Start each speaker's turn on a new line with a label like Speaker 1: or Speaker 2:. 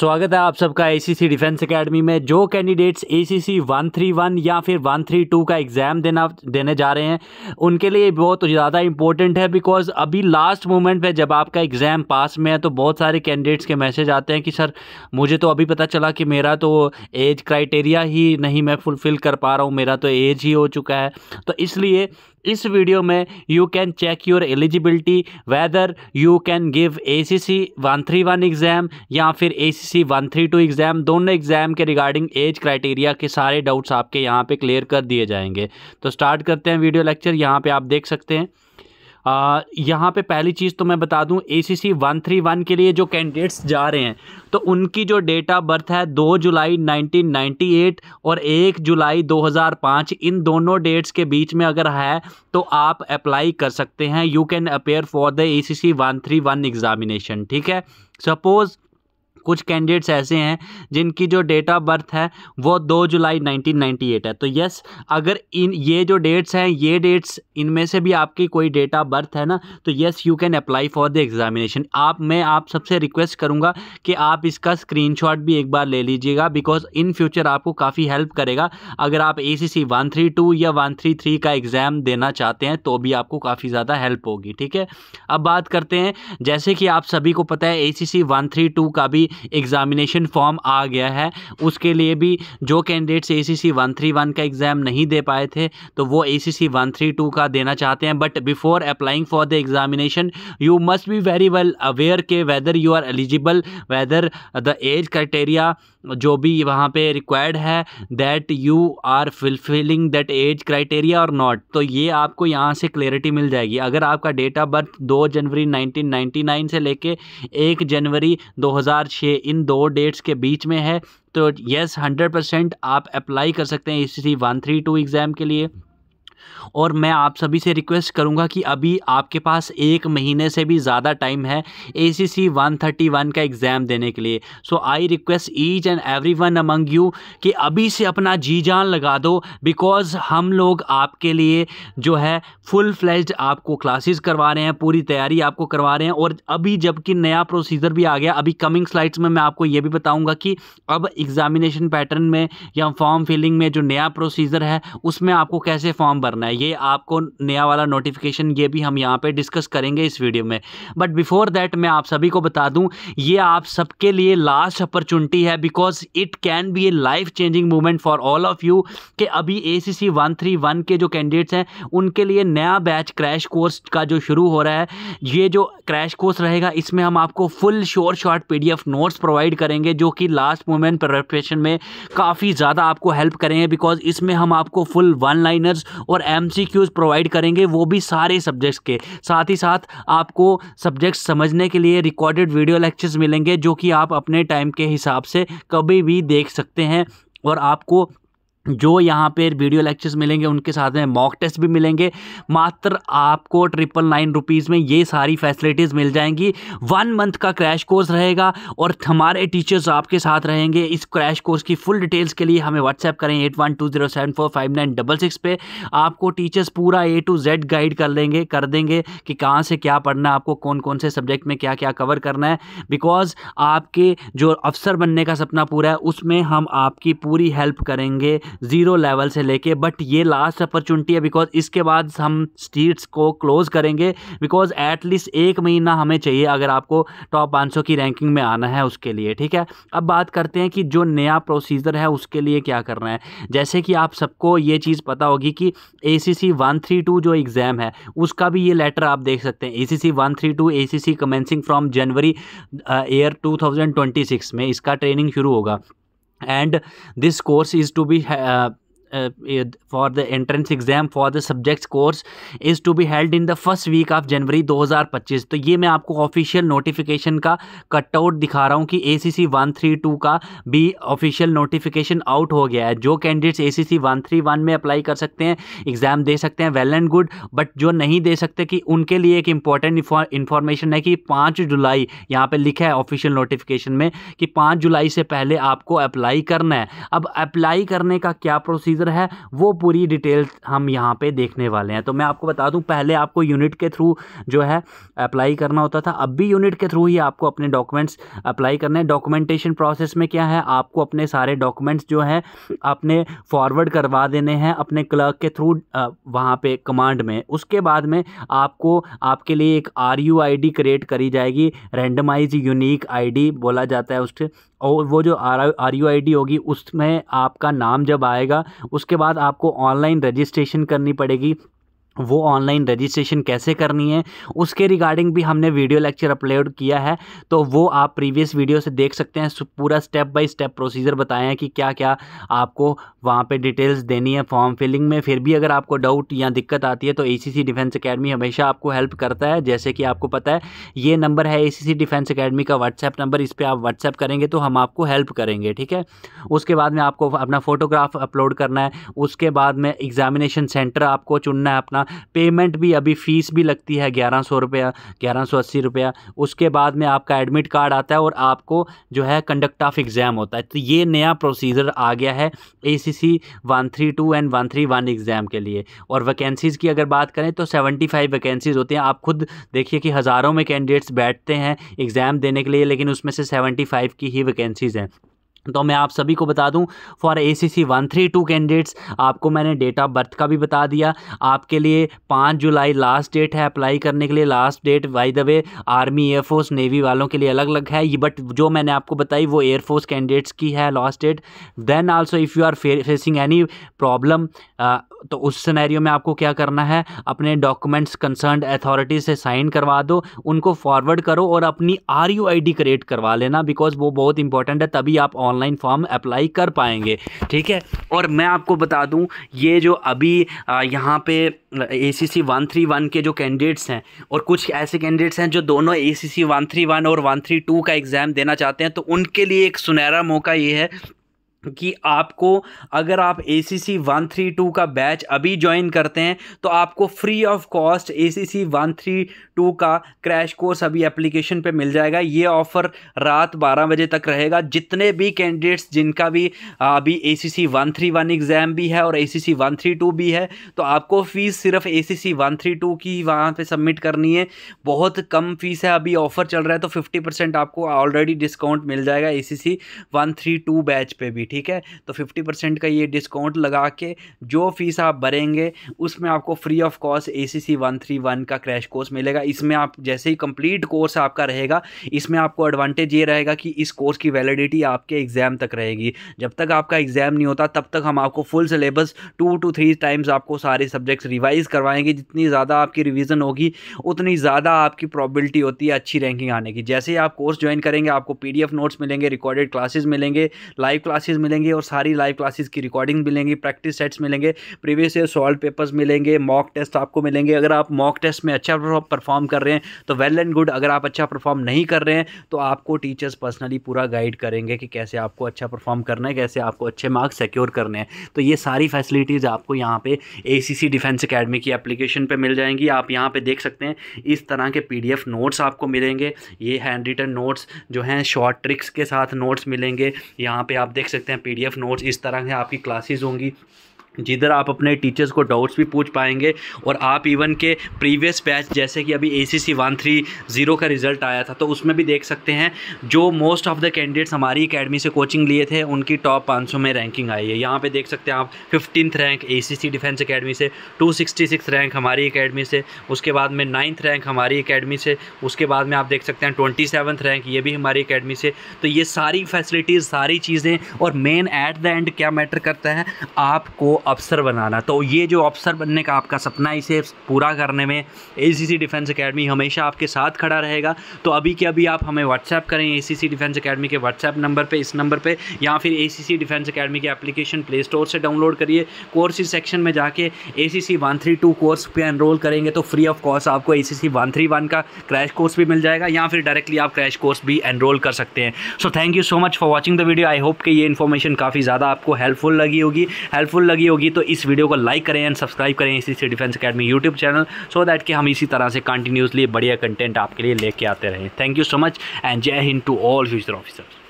Speaker 1: स्वागत है आप सबका एसीसी डिफेंस एकेडमी में जो कैंडिडेट्स एसीसी 131 या फिर 132 का एग्ज़ाम देना देने जा रहे हैं उनके लिए बहुत ज़्यादा इंपॉर्टेंट है बिकॉज अभी लास्ट मोमेंट पे जब आपका एग्ज़ाम पास में है तो बहुत सारे कैंडिडेट्स के मैसेज आते हैं कि सर मुझे तो अभी पता चला कि मेरा तो एज क्राइटेरिया ही नहीं मैं फुलफ़िल कर पा रहा हूँ मेरा तो एज ही हो चुका है तो इसलिए इस वीडियो में you can check your eligibility whether you can give A C C one three one exam या फिर A C C one three two exam दोनों एग्ज़ाम के रिगार्डिंग एज क्राइटेरिया के सारे डाउट्स आपके यहाँ पे क्लियर कर दिए जाएंगे तो स्टार्ट करते हैं वीडियो लेक्चर यहाँ पे आप देख सकते हैं यहाँ पे पहली चीज़ तो मैं बता दूँ A C C one three one के लिए जो कैंडिडेट्स जा रहे हैं तो उनकी जो डेट ऑफ बर्थ है दो जुलाई 1998 और एक जुलाई 2005 इन दोनों डेट्स के बीच में अगर है तो आप अप्लाई कर सकते हैं you can appear for the A C C one three one examination ठीक है सपोज़ कुछ कैंडिडेट्स ऐसे हैं जिनकी जो डेट ऑफ बर्थ है वो दो जुलाई 1998 है तो यस अगर इन ये जो डेट्स हैं ये डेट्स इनमें से भी आपकी कोई डेट ऑफ बर्थ है ना तो yes you can apply for the examination आप मैं आप सबसे रिक्वेस्ट करूँगा कि आप इसका स्क्रीन भी एक बार ले लीजिएगा बिकॉज इन फ्यूचर आपको काफ़ी हेल्प करेगा अगर आप A C C one three two या वन थ्री थ्री का एग्ज़ाम देना चाहते हैं तो भी आपको काफ़ी ज़्यादा हेल्प होगी ठीक है अब बात करते हैं जैसे कि आप सभी को पता है A C C one three two का भी एग्ज़ामिनेशन फॉर्म आ गया है उसके लिए भी जो candidates A C C one three one का एग्ज़ाम नहीं दे पाए थे तो वो A C C one three two का देना चाहते हैं but before applying for the examination you must be very well aware के whether you are eligible whether the age criteria जो भी वहाँ पे रिक्वायर्ड है that you are fulfilling that age criteria और नॉट तो ये आपको यहाँ से क्लेरिटी मिल जाएगी अगर आपका डेट ऑफ बर्थ दो जनवरी 1999 से लेके एक जनवरी 2006 इन दो डेट्स के बीच में है तो येस हंड्रेड परसेंट आप अप्लाई कर सकते हैं इसी वन थ्री टू एग्ज़ाम के लिए और मैं आप सभी से रिक्वेस्ट करूंगा कि अभी आपके पास एक महीने से भी ज़्यादा टाइम है A C C one thirty one का एग्ज़ाम देने के लिए so I request each and every one among you कि अभी से अपना जी जान लगा दो बिकॉज़ हम लोग आपके लिए जो है फुल फ्लैज आपको क्लासेस करवा रहे हैं पूरी तैयारी आपको करवा रहे हैं और अभी जबकि नया प्रोसीजर भी आ गया अभी कमिंग स्लाइड्स में मैं आपको ये भी बताऊँगा कि अब एग्ज़ामिनेशन पैटर्न में या फॉर्म फिलिंग में जो नया प्रोसीजर है उसमें आपको कैसे फॉर्म भरना है ये आपको नया वाला नोटिफिकेशन ये भी हम यहाँ पे डिस्कस करेंगे इस वीडियो में बट बिफोर दैट मैं आप सभी को बता दूँ ये आप सबके लिए लास्ट अपॉर्चुनिटी है because it can be a life changing movement for all of you कि अभी A C one three one के जो कैंडिडेट्स हैं उनके लिए नया बैच क्रैश कोर्स का जो शुरू हो रहा है ये जो क्रैश कोर्स रहेगा इसमें हम आपको फुल शोर शॉर्ट पी नोट्स प्रोवाइड करेंगे जो कि लास्ट मोमेंट प्रिपरेशन में काफ़ी ज़्यादा आपको हेल्प करेंगे बिकॉज इसमें हम आपको फुल वन लाइनर्स और एम प्रोवाइड करेंगे वो भी सारे सब्जेक्ट्स के साथ ही साथ आपको सब्जेक्ट्स समझने के लिए रिकॉर्डेड वीडियो लेक्चर्स मिलेंगे जो कि आप अपने टाइम के हिसाब से कभी भी देख सकते हैं और आपको जो यहाँ पर वीडियो लेक्चर्स मिलेंगे उनके साथ में मॉक टेस्ट भी मिलेंगे मात्र आपको ट्रिपल नाइन रुपीज़ में ये सारी फैसिलिटीज़ मिल जाएंगी वन मंथ का क्रैश कोर्स रहेगा और हमारे टीचर्स आपके साथ रहेंगे इस क्रैश कोर्स की फुल डिटेल्स के लिए हमें व्हाट्सएप करें at one two zero seven four five nine double six पे आपको टीचर्स पूरा ए टू जेड गाइड कर लेंगे कर देंगे कि कहाँ से क्या पढ़ना है आपको कौन कौन से सब्जेक्ट में क्या क्या कवर करना है बिकॉज आपके जो अफसर बनने का सपना पूरा है उसमें हम आपकी पूरी हेल्प करेंगे जीरो लेवल से लेके बट ये लास्ट अपॉर्चुनिटी है बिकॉज इसके बाद हम स्ट्रीट्स को क्लोज करेंगे बिकॉज एटलीस्ट एक महीना हमें चाहिए अगर आपको टॉप पाँच की रैंकिंग में आना है उसके लिए ठीक है अब बात करते हैं कि जो नया प्रोसीजर है उसके लिए क्या करना है जैसे कि आप सबको ये चीज़ पता होगी कि A C C one three two जो एग्ज़ाम है उसका भी ये लेटर आप देख सकते हैं A C C one three two A C C commencing from January year two thousand twenty six में इसका ट्रेनिंग शुरू होगा and this course is to be uh, Uh, uh, for the entrance exam for the subjects course is to be held in the first week of January 2025 तो ये मैं आपको official notification का cutout दिखा रहा हूँ कि A C C one three two का भी ऑफिशियल नोटिफिकेशन आउट हो गया है जो candidates A C C one three one में अप्लाई कर सकते हैं एग्ज़ाम दे सकते हैं वेल एंड गुड बट जो नहीं दे सकते कि उनके लिए एक इंपॉर्टेंट इन्फॉर्मेशन है कि पाँच जुलाई यहाँ पर लिखा है ऑफिशियल नोटिफिकेशन में कि पाँच जुलाई से पहले आपको अप्लाई करना है अब अप्लाई करने का क्या प्रोसीजर जिक्र है वो पूरी डिटेल हम यहाँ पे देखने वाले हैं तो मैं आपको बता दूँ पहले आपको यूनिट के थ्रू जो है अप्लाई करना होता था अब भी यूनिट के थ्रू ही आपको अपने डॉक्यूमेंट्स अप्लाई करने हैं डॉक्यूमेंटेशन प्रोसेस में क्या है आपको अपने सारे डॉक्यूमेंट्स जो है अपने फॉरवर्ड करवा देने हैं अपने क्लर्क के थ्रू वहाँ पर कमांड में उसके बाद में आपको आपके लिए एक R U I D create करी जाएगी रेंडमाइज यूनिक आई डी बोला जाता है उसके और वो जो R R U I D होगी उसमें आपका नाम जब आएगा उसके बाद आपको ऑनलाइन रजिस्ट्रेशन करनी पड़ेगी वो ऑनलाइन रजिस्ट्रेशन कैसे करनी है उसके रिगार्डिंग भी हमने वीडियो लेक्चर अपलोड किया है तो वो आप प्रीवियस वीडियो से देख सकते हैं पूरा स्टेप बाय स्टेप प्रोसीजर बताए हैं कि क्या क्या आपको वहाँ पे डिटेल्स देनी है फॉर्म फिलिंग में फिर भी अगर आपको डाउट या दिक्कत आती है तो ए डिफेंस अकेडमी हमेशा आपको हेल्प करता है जैसे कि आपको पता है ये नंबर है ए डिफेंस अकेडमी का व्हाट्सएप नंबर इस पर आप व्हाट्सएप करेंगे तो हम आपको हेल्प करेंगे ठीक है उसके बाद में आपको अपना फोटोग्राफ अपलोड करना है उसके बाद में एग्जामिनेशन सेंटर आपको चुनना है अपना पेमेंट भी अभी फ़ीस भी लगती है ग्यारह सौ रुपया ग्यारह सौ अस्सी रुपया उसके बाद में आपका एडमिट कार्ड आता है और आपको जो है कंडक्ट ऑफ एग्ज़ाम होता है तो ये नया प्रोसीजर आ गया है A C C one three two and one three one exam के लिए और वैकेंसीज़ की अगर बात करें तो सेवेंटी फाइव वैकेंसीज़ होती हैं आप खुद देखिए कि हज़ारों में कैंडिडेट्स बैठते हैं एग्ज़ाम देने के लिए लेकिन उसमें से सेवेंटी फाइव की ही वैकेंसीज़ हैं तो मैं आप सभी को बता दूं for A C C one three two candidates आपको मैंने डेट ऑफ बर्थ का भी बता दिया आपके लिए पाँच जुलाई लास्ट डेट है अप्लाई करने के लिए last date by the way army air force navy वालों के लिए अलग अलग है ये बट जो मैंने आपको बताई वो एयरफोर्स कैंडिडेट्स की है last date then also if you are facing any problem तो उस सिनेरियो में आपको क्या करना है अपने डॉक्यूमेंट्स कंसर्न अथॉरिटी से साइन करवा दो उनको फॉरवर्ड करो और अपनी R U I D create करवा लेना बिकॉज वो बहुत इंपॉर्टेंट है तभी आप ऑनलाइन फॉर्म अप्लाई कर पाएंगे ठीक है और मैं आपको बता दूँ ये जो अभी यहाँ पे A C C one three one के जो कैंडिडेट्स हैं और कुछ ऐसे कैंडिडेट्स हैं जो दोनों A C C one three one और वन थ्री टू का एग्ज़ाम देना चाहते हैं तो उनके लिए एक सुनहरा मौका ये है कि आपको अगर आप A C C one three two का बैच अभी ज्वाइन करते हैं तो आपको free of cost A C C one three two का क्रैश कोर्स अभी एप्लीकेशन पे मिल जाएगा ये ऑफ़र रात बारह बजे तक रहेगा जितने भी कैंडिडेट्स जिनका भी अभी A C C one three one exam भी है और A C C one three two भी है तो आपको फ़ीस सिर्फ A C C one three two की वहाँ पर सबमिट करनी है बहुत कम फ़ीस है अभी ऑफ़र चल रहा है तो फिफ्टी परसेंट आपको ऑलरेडी डिस्काउंट मिल जाएगा A C C one three two batch पर भी ठीक है तो फिफ्टी परसेंट का ये डिस्काउंट लगा के जो फीस आप भरेंगे उसमें आपको free of cost A C C one three one का क्रैश कोर्स मिलेगा इसमें आप जैसे ही कंप्लीट कोर्स आपका रहेगा इसमें आपको एडवांटेज ये रहेगा कि इस कोर्स की वैलिडिटी आपके एग्ज़ाम तक रहेगी जब तक आपका एग्ज़ाम नहीं होता तब तक हम आपको full syllabus two two three times आपको सारे सब्जेक्ट्स रिवाइज़ करवाएंगे जितनी ज़्यादा आपकी रिविज़न होगी उतनी ज़्यादा आपकी प्रॉबिलिटी होती है अच्छी रैंकिंग आने की जैसे ही आप कोर्स ज्वाइन करेंगे आपको पी नोट्स मिलेंगे रिकॉर्डेड क्लासेज मिलेंगे लाइव क्लासेज मिलेंगे और सारी लाइव क्लासेस की रिकॉर्डिंग मिलेंगी प्रैक्टिस सेट्स मिलेंगे प्रीवियस ईयर सॉल्व पेपर्स मिलेंगे मॉक टेस्ट आपको मिलेंगे अगर आप मॉक टेस्ट में अच्छा परफॉर्म कर रहे हैं तो वेल एंड गुड अगर आप अच्छा परफॉर्म नहीं कर रहे हैं तो आपको टीचर्स पर्सनली पूरा गाइड करेंगे कि कैसे आपको अच्छा परफॉर्म करना है कैसे आपको अच्छे मार्क्स सिक्योर करने हैं तो ये सारी फैसिलिटीज़ आपको यहाँ पर ए डिफेंस अकेडमी की एप्लीकेशन पर मिल जाएंगी आप यहाँ पर देख सकते हैं इस तरह के पी नोट्स आपको मिलेंगे ये हैंड रिटन नोट्स जो हैं शॉर्ट ट्रिक्स के साथ नोट्स मिलेंगे यहाँ पर आप देख सकते हैं हैं पीडीएफ नोट्स इस तरह हैं आपकी क्लासेस होंगी जिधर आप अपने टीचर्स को डाउट्स भी पूछ पाएंगे और आप इवन के प्रीवियस बैच जैसे कि अभी A C C one three zero का रिज़ल्ट आया था तो उसमें भी देख सकते हैं जो मोस्ट ऑफ़ द कैंडिडेट्स हमारी अकेडमी से कोचिंग लिए थे उनकी टॉप 500 में रैंकिंग आई है यहाँ पे देख सकते हैं आप fifteenth rank A C C defence academy से टू सिक्सटी सिक्स रैंक हमारी अकेडमी से उसके बाद में नाइन्थ रैंक हमारी अकेडमी से उसके बाद में आप देख सकते हैं ट्वेंटी सेवन्थ रैंक ये भी हमारी अकेडमी से तो ये सारी फैसिलिटीज़ सारी चीज़ें और मेन ऐट द एंड क्या मैटर करता है आपको अफसर बनाना तो ये जो अफसर बनने का आपका सपना है इसे पूरा करने में ए डिफेंस अकेडमी हमेशा आपके साथ खड़ा रहेगा तो अभी के अभी आप हमें व्हाट्सएप करें ए डिफेंस अकेडमी के व्हाट्सएप नंबर पर इस नंबर पर या फिर ए डिफेंस अकेडमी के एप्लीकेशन प्ले स्टोर से डाउनलोड करिए कोर्स सेक्शन में जाके A C one three two course पे एनरोल करेंगे तो फ्री ऑफ कॉस्ट आपको A C one three one का क्रैश कोर्स भी मिल जाएगा या फिर डायरेक्टली आप क्रैश कोर्स भी एनरोल कर सकते हैं so thank you so much for watching the video I hope कि ये इन्फॉर्मेशन काफ़ी ज़्यादा आपको हेल्पफुल लगी होगी हेल्पफुल लगी होगी होगी तो इस वीडियो को लाइक करें एंड सब्सक्राइब करें इसी से defence academy YouTube channel so that कि हम इसी तरह से कंटिन्यूसली बढ़िया कंटेंट आपके लिए लेके आते रहें thank you so much and जय हिंद टू ऑल फ्यूचर ऑफिसर्स